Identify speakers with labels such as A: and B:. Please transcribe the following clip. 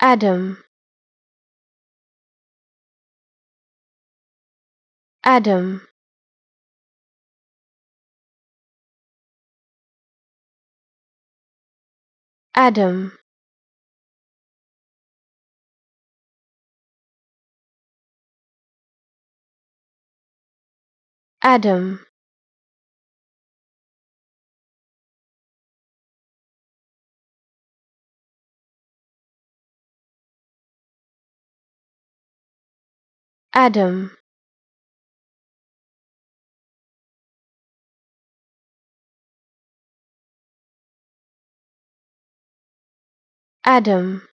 A: Adam Adam Adam Adam adam Adam